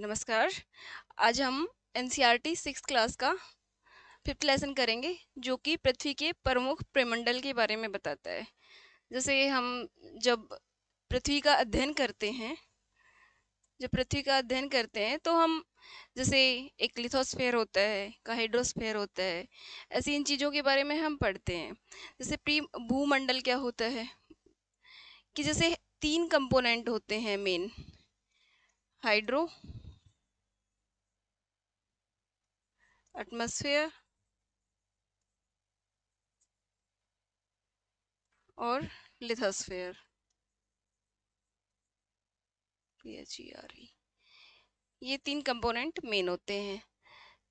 नमस्कार आज हम N C R T six class का फिफ्थ लेसन करेंगे जो कि पृथ्वी के प्रमुख प्रमंडल के बारे में बताता है जैसे हम जब पृथ्वी का अध्ययन करते हैं जब पृथ्वी का अध्ययन करते हैं तो हम जैसे एक लिथोस्फेयर होता है का हाइड्रोस्फेयर होता है ऐसी इन चीज़ों के बारे में हम पढ़ते हैं जैसे प्री भूमंडल क्या होता है कि जैसे तीन कंपोनेंट होते हैं मेन हाइड्रो एटमॉस्फेयर और लिथोस्फेयर पीएचईआरई e e. ये तीन कंपोनेंट मेन होते हैं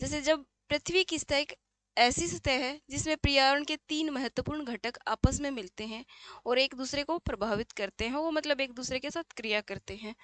जैसे जब पृथ्वी की सतह ऐसी सतह है जिसमें पर्यावरण के तीन महत्वपूर्ण घटक आपस में मिलते हैं और एक दूसरे को प्रभावित करते हैं वो मतलब एक दूसरे के साथ क्रिया करते हैं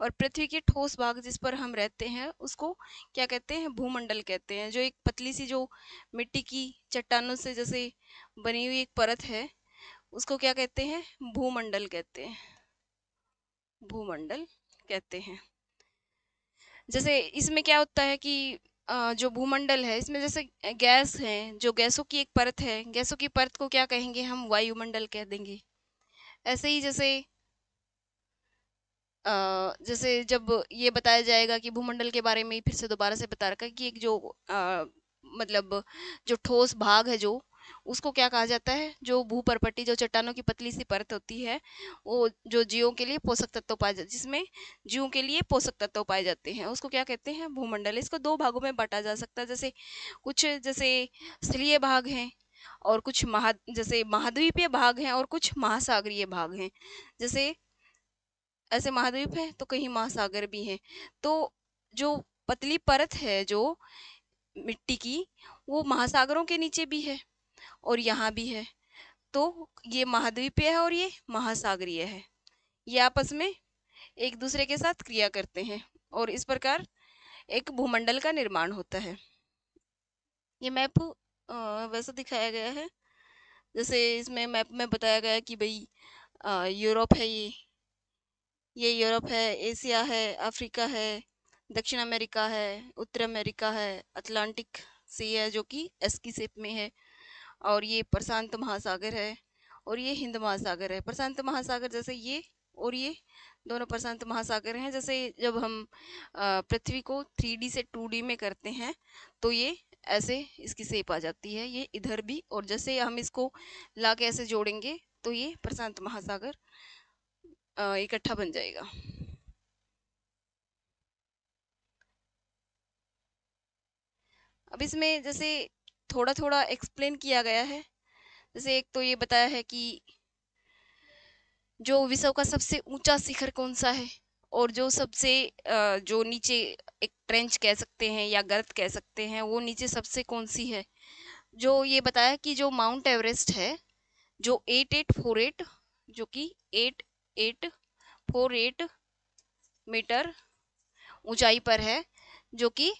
और पृथ्वी के ठोस भाग जिस पर हम रहते हैं उसको क्या कहते हैं भूमंडल कहते हैं जो एक पतली सी जो मिट्टी की चट्टानों से जैसे बनी हुई एक परत है उसको क्या कहते हैं भूमंडल कहते हैं भूमंडल कहते हैं जैसे इसमें क्या होता है कि जो भूमंडल है इसमें जैसे गैस है जो गैसों की एक परत है गैसों की परत को क्या कहेंगे हम वायुमंडल कह देंगे ऐसे ही जैसे जैसे जब ये बताया जाएगा कि भूमंडल के बारे में फिर से दोबारा से बता रखा कि एक जो आ, मतलब जो ठोस भाग है जो उसको क्या कहा जाता है जो भू जो चट्टानों की पतली सी परत होती है वो जो जीवों के लिए पोषक तत्व पाए जाते जिसमें जीवों के लिए पोषक तत्व पाए जाते हैं उसको क्या कहते हैं भूमंडल इसको दो भागों में बांटा जा सकता है जैसे कुछ जैसे स्थलीय भाग हैं और कुछ महा जैसे महाद्वीपीय भाग हैं और कुछ महासागरीय भाग हैं जैसे ऐसे महाद्वीप हैं तो कहीं महासागर भी हैं तो जो पतली परत है जो मिट्टी की वो महासागरों के नीचे भी है और यहाँ भी है तो ये महाद्वीपीय है और ये महासागरीय है ये आपस में एक दूसरे के साथ क्रिया करते हैं और इस प्रकार एक भूमंडल का निर्माण होता है ये मैप वैसा दिखाया गया है जैसे इसमें मैप में बताया गया कि भाई यूरोप है ये ये यूरोप है एशिया है अफ्रीका है दक्षिण अमेरिका है उत्तर अमेरिका है अटलांटिक सी है जो कि एस की शेप में है और ये प्रशांत महासागर है और ये हिंद महासागर है प्रशांत महासागर जैसे ये और ये दोनों प्रशांत महासागर हैं जैसे जब हम पृथ्वी को थ्री से टू में करते हैं तो ये ऐसे इसकी सेप आ जाती है ये इधर भी और जैसे हम इसको ला के ऐसे जोड़ेंगे तो ये प्रशांत महासागर इकट्ठा बन जाएगा अब इसमें जैसे थोड़ा थोड़ा एक्सप्लेन किया गया है जैसे एक तो ये बताया है कि जो विश्व का सबसे ऊंचा शिखर कौन सा है और जो सबसे जो नीचे एक ट्रेंच कह सकते हैं या गर्त कह सकते हैं वो नीचे सबसे कौन सी है जो ये बताया कि जो माउंट एवरेस्ट है जो एट एट फोर एट जो कि eight eight four eight metre ऊंचाई पर है जो कि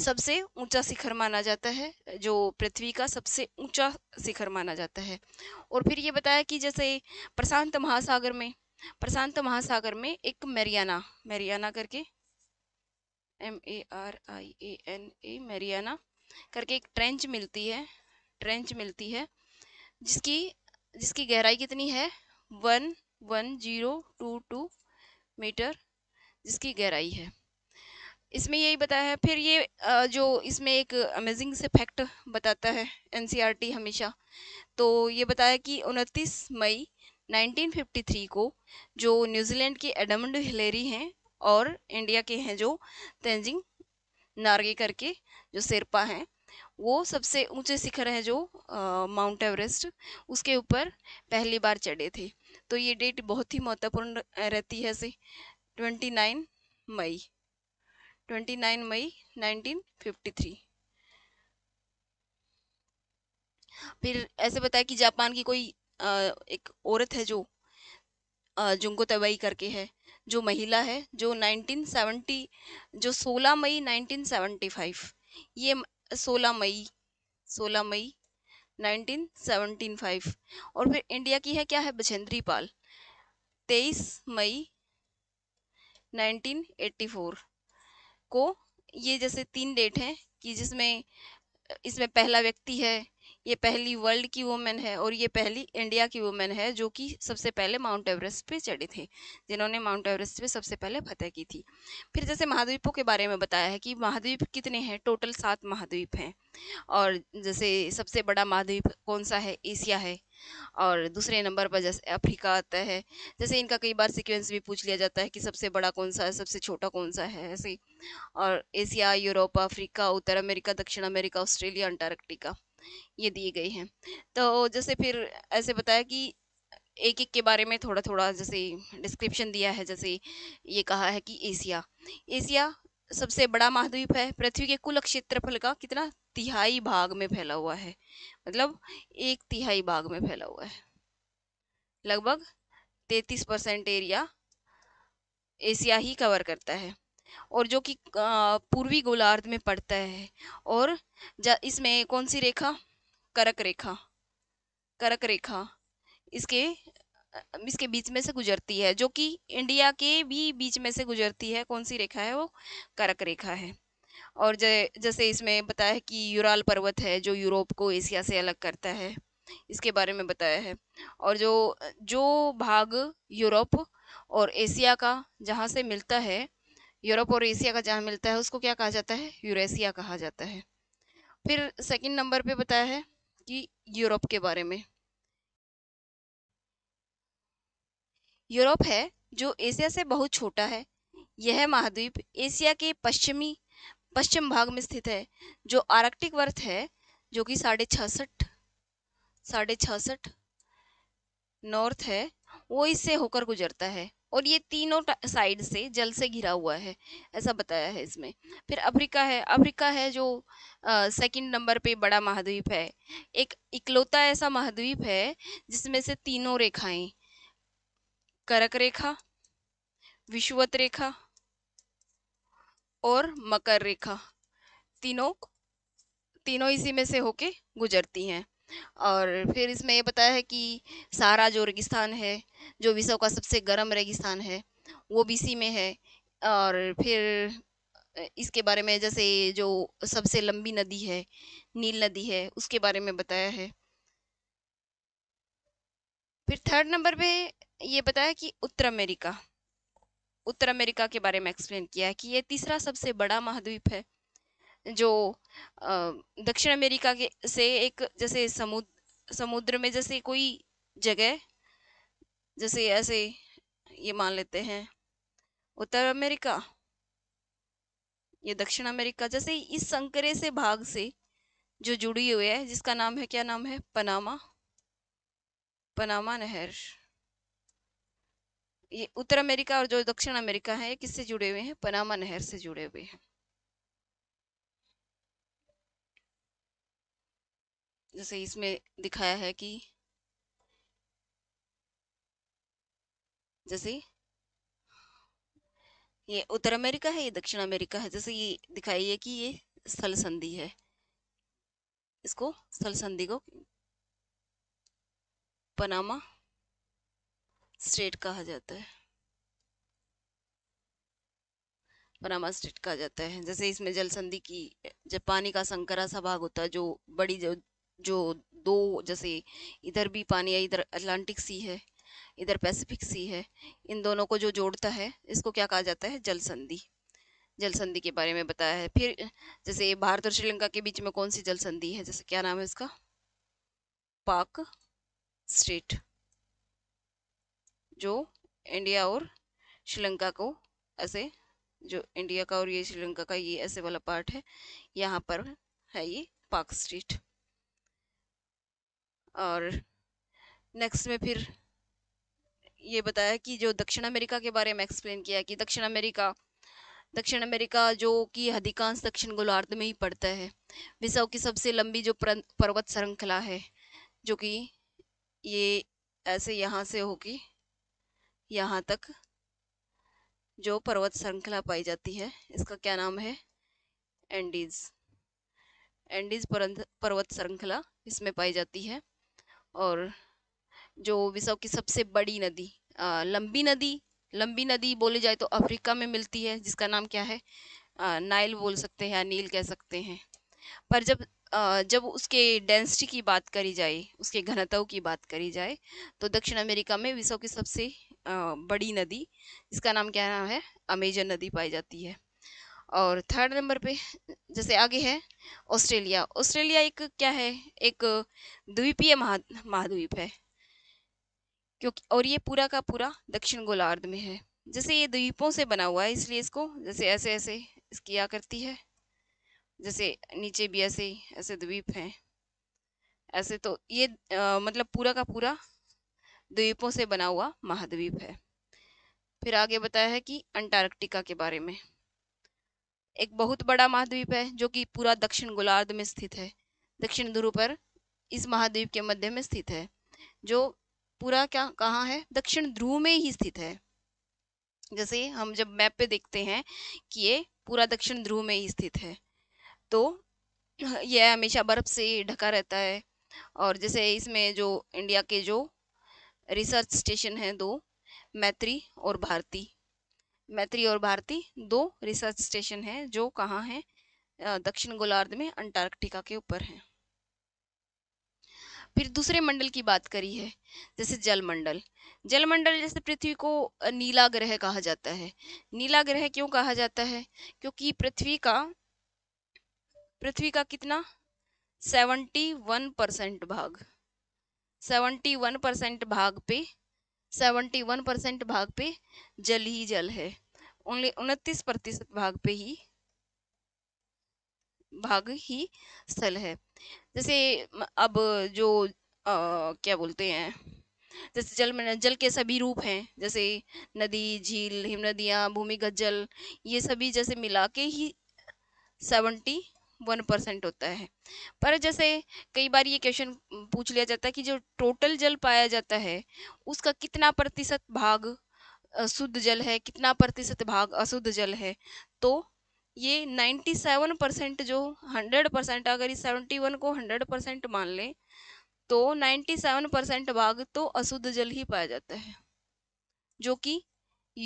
सबसे ऊंचा शिखर माना जाता है जो पृथ्वी का सबसे ऊंचा शिखर माना जाता है और फिर ये बताया कि जैसे प्रशांत महासागर में प्रशांत महासागर में एक मैरियाना मैरियाना करके M A R I A N A Mariana करके एक ट्रेंच मिलती है ट्रेंच मिलती है जिसकी जिसकी गहराई कितनी है one one zero two two metre जिसकी गहराई है इसमें यही बताया है फिर ये जो इसमें एक अमेजिंग से फैक्ट बताता है एनसीईआरटी e हमेशा तो ये बताया कि उनतीस मई 1953 को जो न्यूजीलैंड के एडमंड हिलेरी हैं और इंडिया के हैं जो तेंजिंग नारगे करके जो शेरपा हैं वो सबसे ऊंचे शिखर हैं जो माउंट एवरेस्ट उसके ऊपर पहली बार चढ़े थे तो ये डेट बहुत ही महत्वपूर्ण रहती है से 29 मई 29 मई 1953 फिर ऐसे बताया कि जापान की कोई आ, एक औरत है जो जुंगो तबाही करके है जो महिला है जो 1970 जो 16 मई 1975 ये 16 मई 16 मई 1975 और फिर इंडिया की है क्या है बछेंद्री पाल 23 मई 1984 को ये जैसे तीन डेट हैं कि जिसमें इसमें पहला व्यक्ति है ये पहली वर्ल्ड की वुमेन है और ये पहली इंडिया की वुमेन है जो कि सबसे पहले माउंट एवरेस्ट पे चढ़े थे जिन्होंने माउंट एवरेस्ट पे सबसे पहले फतेह की थी फिर जैसे महाद्वीपों के बारे में बताया है कि महाद्वीप कितने हैं टोटल सात महाद्वीप हैं और जैसे सबसे बड़ा महाद्वीप कौन सा है एशिया है और दूसरे नंबर पर जैसे अफ्रीका आता है जैसे इनका कई बार सिक्वेंस भी पूछ लिया जाता है कि सबसे बड़ा कौन सा है सबसे छोटा कौन सा है ऐसे और एशिया यूरोप अफ्रीका उत्तर अमेरिका दक्षिण अमेरिका ऑस्ट्रेलिया अंटार्कटिका ये दिए गए हैं तो जैसे फिर ऐसे बताया कि एक एक के बारे में थोड़ा थोड़ा जैसे डिस्क्रिप्शन दिया है जैसे ये कहा है कि एशिया एशिया सबसे बड़ा महाद्वीप है पृथ्वी के कुल क्षेत्रफल का कितना तिहाई भाग में फैला हुआ है मतलब एक तिहाई भाग में फैला हुआ है लगभग तैतीस परसेंट एरिया एशिया ही कवर करता है और जो कि पूर्वी गोलार्ध में पड़ता है और इसमें कौन सी रेखा करक रेखा करक रेखा इसके इसके बीच में से गुजरती है जो कि इंडिया के भी बीच में से गुजरती है कौन सी रेखा है वो करक रेखा है और जै जैसे इसमें बताया है कि यूराल पर्वत है जो यूरोप को एशिया से अलग करता है इसके बारे में बताया है और जो जो भाग यूरोप और एशिया का जहाँ से मिलता है यूरोप और एशिया का जहाँ मिलता है उसको क्या कहा जाता है यूरेशिया कहा जाता है फिर सेकंड नंबर पे बताया है कि यूरोप के बारे में यूरोप है जो एशिया से बहुत छोटा है यह महाद्वीप एशिया के पश्चिमी पश्चिम भाग में स्थित है जो आर्कटिक वर्थ है जो कि साढ़े छसठ साढ़े छसठ नॉर्थ है वो इससे होकर गुजरता है और ये तीनों साइड से जल से घिरा हुआ है ऐसा बताया है इसमें फिर अफ्रीका है अफ्रीका है जो सेकंड नंबर पे बड़ा महाद्वीप है एक इकलौता ऐसा महाद्वीप है जिसमें से तीनों रेखाएं करक रेखा विश्वत रेखा और मकर रेखा तीनों तीनों इसी में से होके गुजरती हैं और फिर इसमें ये बताया है कि सारा जो रेगिस्तान है जो विश्व का सबसे गर्म रेगिस्तान है वो बीसी में है और फिर इसके बारे में जैसे जो सबसे लंबी नदी है नील नदी है उसके बारे में बताया है फिर थर्ड नंबर पे ये बताया कि उत्तर अमेरिका उत्तर अमेरिका के बारे में एक्सप्लेन किया है कि ये तीसरा सबसे बड़ा महाद्वीप है जो दक्षिण अमेरिका के से एक जैसे समुद्र समुद्र में जैसे कोई जगह जैसे ऐसे ये मान लेते हैं उत्तर अमेरिका ये दक्षिण अमेरिका जैसे इस संकरे से भाग से जो जुड़ी हुई है जिसका नाम है क्या नाम है पनामा पनामा नहर ये उत्तर अमेरिका और जो दक्षिण अमेरिका है किससे जुड़े हुए हैं पनामा नहर से जुड़े हुए हैं जैसे इसमें दिखाया है कि जैसे ये उत्तर अमेरिका है ये दक्षिण अमेरिका है जैसे ये दिखाई है कि ये स्थल संधि है इसको स्थल संधि को पनामा स्टेट कहा जाता है पनामा स्टेट कहा जाता है जैसे इसमें जल संधि की जब पानी का संकरा सा भाग होता है जो बड़ी जो जो दो जैसे इधर भी पानी है इधर अटलांटिक सी है इधर पैसिफिक सी है इन दोनों को जो जोड़ता है इसको क्या कहा जाता है जल संधि जल संधि के बारे में बताया है फिर जैसे भारत और श्रीलंका के बीच में कौन सी जल संधि है जैसे क्या नाम है इसका पाक स्टेट जो इंडिया और श्रीलंका को ऐसे जो इंडिया का और ये श्रीलंका का ये ऐसे वाला पार्ट है यहाँ पर है ये पाक स्ट्रीट और नेक्स्ट में फिर ये बताया कि जो दक्षिण अमेरिका के बारे में एक्सप्लेन किया कि दक्षिण अमेरिका दक्षिण अमेरिका जो कि अधिकांश दक्षिण गोलार्ध में ही पड़ता है विश्व की सबसे लंबी जो पर्वत श्रृंखला है जो कि ये ऐसे यहाँ से होगी यहाँ तक जो पर्वत श्रृंखला पाई जाती है इसका क्या नाम है एंडीज एंडीज पर्वत श्रृंखला इसमें पाई जाती है और जो विश्व की सबसे बड़ी नदी आ, लंबी नदी लंबी नदी बोली जाए तो अफ्रीका में मिलती है जिसका नाम क्या है आ, नाइल बोल सकते हैं या नील कह सकते हैं पर जब आ, जब उसके डेंसिटी की बात करी जाए उसके घनत्व की बात करी जाए तो दक्षिण अमेरिका में विश्व की सबसे आ, बड़ी नदी जिसका नाम क्या नाम है अमेजन नदी पाई जाती है और थर्ड नंबर पे जैसे आगे है ऑस्ट्रेलिया ऑस्ट्रेलिया एक क्या है एक द्वीपीय महा महाद्वीप है क्योंकि और ये पूरा का पूरा दक्षिण गोलार्ध में है जैसे ये द्वीपों से बना हुआ है इसलिए इसको जैसे ऐसे ऐसे इसकी आ करती है जैसे नीचे भी ऐसे ऐसे द्वीप हैं ऐसे तो ये आ, मतलब पूरा का पूरा द्वीपों से बना हुआ महाद्वीप है फिर आगे बताया है कि अंटार्कटिका के बारे में एक बहुत बड़ा महाद्वीप है जो कि पूरा दक्षिण गोलार्ध में स्थित है दक्षिण ध्रुव पर इस महाद्वीप के मध्य में स्थित है जो पूरा क्या कहाँ है दक्षिण ध्रुव में ही स्थित है जैसे हम जब मैप पे देखते हैं कि ये पूरा दक्षिण ध्रुव में ही स्थित है तो यह हमेशा बर्फ से ढका रहता है और जैसे इसमें जो इंडिया के जो रिसर्च स्टेशन हैं दो मैत्री और भारती मैत्री और भारती दो रिसर्च स्टेशन है जो कहाँ है दक्षिण गोलार्ध में अंटार्कटिका के ऊपर है फिर दूसरे मंडल की बात करी है जैसे जल मंडल जल मंडल जैसे पृथ्वी को नीला ग्रह कहा जाता है नीला ग्रह क्यों कहा जाता है क्योंकि पृथ्वी का पृथ्वी का कितना सेवेंटी वन परसेंट भाग सेवेंटी वन परसेंट भाग पे सेवेंटी वन परसेंट भाग पे जल ही जल है ओनली उनतीस प्रतिशत भाग पे ही भाग ही स्थल है जैसे अब जो आ, क्या बोलते हैं जैसे जल में जल के सभी रूप हैं जैसे नदी झील हिम भूमिगत जल ये सभी जैसे मिला के ही सेवेंटी वन परसेंट होता है पर जैसे कई बार ये क्वेश्चन पूछ लिया जाता है कि जो टोटल जल पाया जाता है उसका कितना प्रतिशत भाग शुद्ध जल है कितना प्रतिशत भाग अशुद्ध जल है तो ये 97 परसेंट जो 100 परसेंट अगर इस 71 को 100 परसेंट मान लें तो 97 परसेंट भाग तो अशुद्ध जल ही पाया जाता है जो कि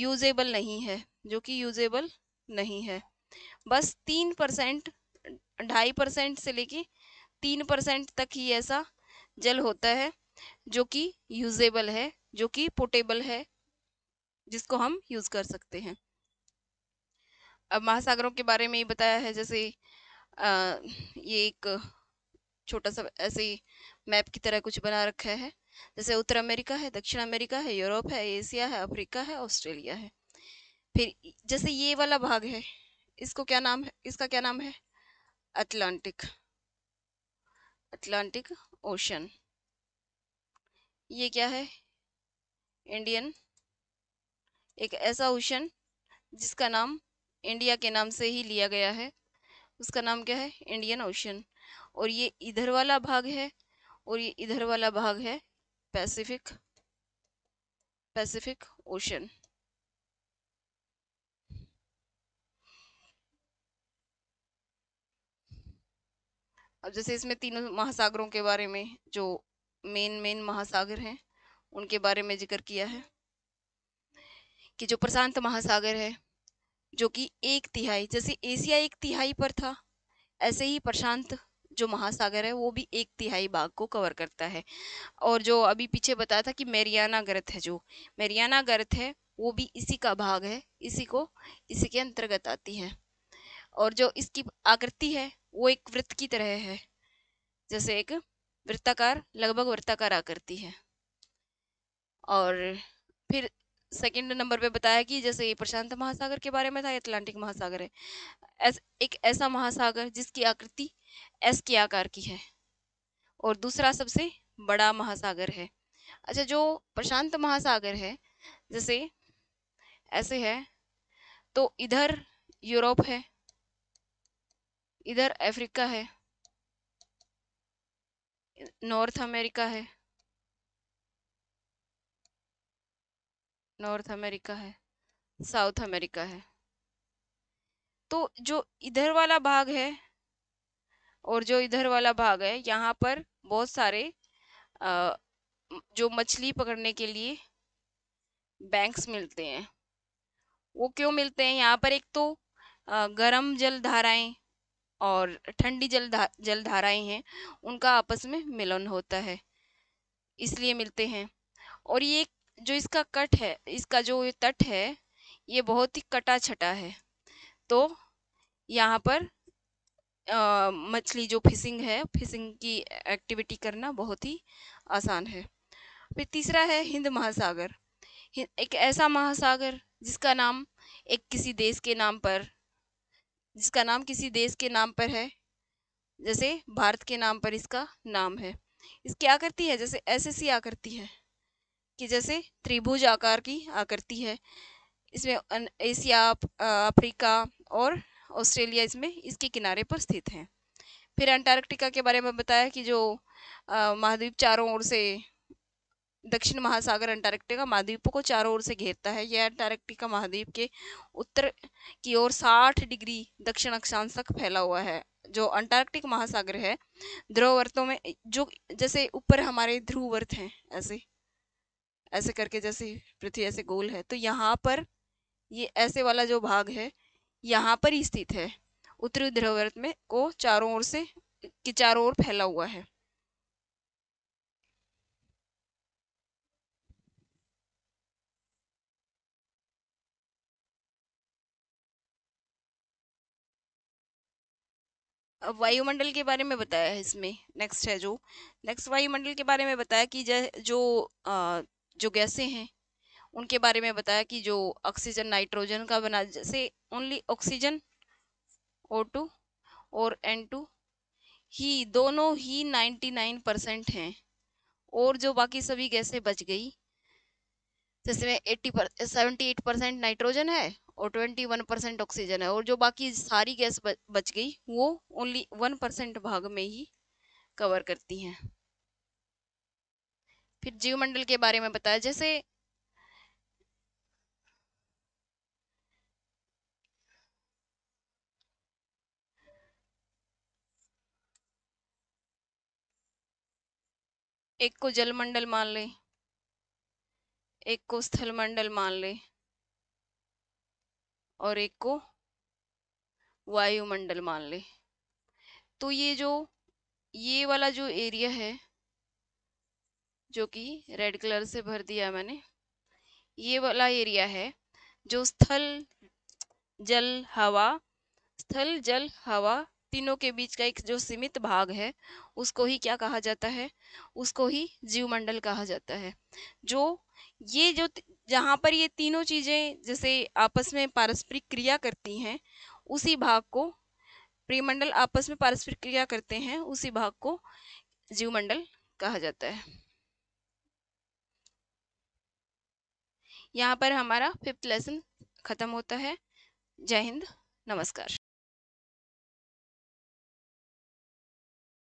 यूजेबल नहीं है जो कि यूजेबल नहीं है बस तीन परसेंट ढाई परसेंट से लेके तीन परसेंट तक ही ऐसा जल होता है जो कि यूजेबल है जो कि पोटेबल है जिसको हम यूज कर सकते हैं अब महासागरों के बारे में ही बताया है जैसे आ, ये एक छोटा सा ऐसे मैप की तरह कुछ बना रखा है जैसे उत्तर अमेरिका है दक्षिण अमेरिका है यूरोप है एशिया है अफ्रीका है ऑस्ट्रेलिया है फिर जैसे ये वाला भाग है इसको क्या नाम है इसका क्या नाम है अटलांटिक अटलांटिक ओशन ये क्या है इंडियन एक ऐसा ओशन जिसका नाम इंडिया के नाम से ही लिया गया है उसका नाम क्या है इंडियन ओशन और ये इधर वाला भाग है और ये इधर वाला भाग है पैसिफिक पैसिफिक ओशन अब जैसे इसमें तीनों महासागरों के बारे में जो मेन मेन महासागर हैं उनके बारे में जिक्र किया है कि जो प्रशांत महासागर है जो कि एक तिहाई जैसे एशिया एक तिहाई पर था ऐसे ही प्रशांत जो महासागर है वो भी एक तिहाई भाग को कवर करता है और जो अभी पीछे बताया था कि मेरियाना गर्त है जो मेरियाना गर्त है वो भी इसी का भाग है इसी को इसी के अंतर्गत आती है और जो इसकी आकृति है वो एक वृत्त की तरह है जैसे एक वृत्ताकार लगभग वृत्ताकार आकृति है और फिर सेकंड नंबर पे बताया कि जैसे ये प्रशांत महासागर के बारे में था अटलांटिक महासागर है एस, एक ऐसा महासागर जिसकी आकृति एस के आकार की है और दूसरा सबसे बड़ा महासागर है अच्छा जो प्रशांत महासागर है जैसे ऐसे है तो इधर यूरोप है इधर अफ्रीका है नॉर्थ अमेरिका है नॉर्थ अमेरिका है साउथ अमेरिका है तो जो इधर वाला भाग है और जो इधर वाला भाग है यहाँ पर बहुत सारे आ, जो मछली पकड़ने के लिए बैंक्स मिलते हैं वो क्यों मिलते हैं यहाँ पर एक तो गर्म जल धाराएं और ठंडी जल धा, हैं उनका आपस में मिलन होता है इसलिए मिलते हैं और ये जो इसका कट है इसका जो तट है ये बहुत ही कटा छटा है तो यहाँ पर मछली जो फिशिंग है फिशिंग की एक्टिविटी करना बहुत ही आसान है फिर तीसरा है हिंद महासागर एक ऐसा महासागर जिसका नाम एक किसी देश के नाम पर जिसका नाम किसी देश के नाम पर है जैसे भारत के नाम पर इसका नाम है इसकी आकृति है जैसे ऐसी आकृति है कि जैसे त्रिभुज आकार की आकृति है इसमें एशिया अफ्रीका और ऑस्ट्रेलिया इसमें इसके किनारे पर स्थित हैं फिर अंटार्कटिका के बारे में बताया कि जो महाद्वीप चारों ओर से दक्षिण महासागर अंटार्कटिका महाद्वीप को चारों ओर से घेरता है यह अंटार्कटिका महाद्वीप के उत्तर की ओर 60 डिग्री दक्षिण अक्षांश तक फैला हुआ है जो अंटार्कटिक महासागर है ध्रुववर्तों में जो जैसे ऊपर हमारे ध्रुववर्त हैं ऐसे ऐसे करके जैसे पृथ्वी ऐसे गोल है तो यहाँ पर ये ऐसे वाला जो भाग है यहाँ पर ही स्थित है उत्तरी ध्रुववर्त में को चारों ओर से के चारों ओर फैला हुआ है वायुमंडल के बारे में बताया है इसमें नेक्स्ट है जो नेक्स्ट वायुमंडल के बारे में बताया कि जो आ, जो गैसें हैं उनके बारे में बताया कि जो ऑक्सीजन नाइट्रोजन का बना जैसे ओनली ऑक्सीजन ओ टू और एन टू ही दोनों ही नाइन्टी नाइन परसेंट हैं और जो बाकी सभी गैसें बच गई तो इसमें एट्टी पर सेवेंटी एट परसेंट नाइट्रोजन है और ट्वेंटी वन परसेंट ऑक्सीजन है और जो बाकी सारी गैस बच गई वो ओनली वन परसेंट भाग में ही कवर करती हैं फिर जीवमंडल के बारे में बताया जैसे एक को जलमंडल मान लें एक को स्थलमंडल मान ले और एक को वायुमंडल मान ले तो ये जो ये वाला जो एरिया है जो कि रेड कलर से भर दिया मैंने ये वाला एरिया है जो स्थल जल हवा स्थल जल हवा तीनों के बीच का एक जो सीमित भाग है उसको ही क्या कहा जाता है उसको ही जीवमंडल कहा जाता है जो ये जो जहाँ पर ये तीनों चीज़ें जैसे आपस में पारस्परिक क्रिया करती हैं उसी भाग को प्रिमंडल आपस में पारस्परिक क्रिया करते हैं उसी भाग को जीवमंडल कहा जाता है यहाँ पर हमारा फिफ्थ लेसन ख़त्म होता है जय हिंद नमस्कार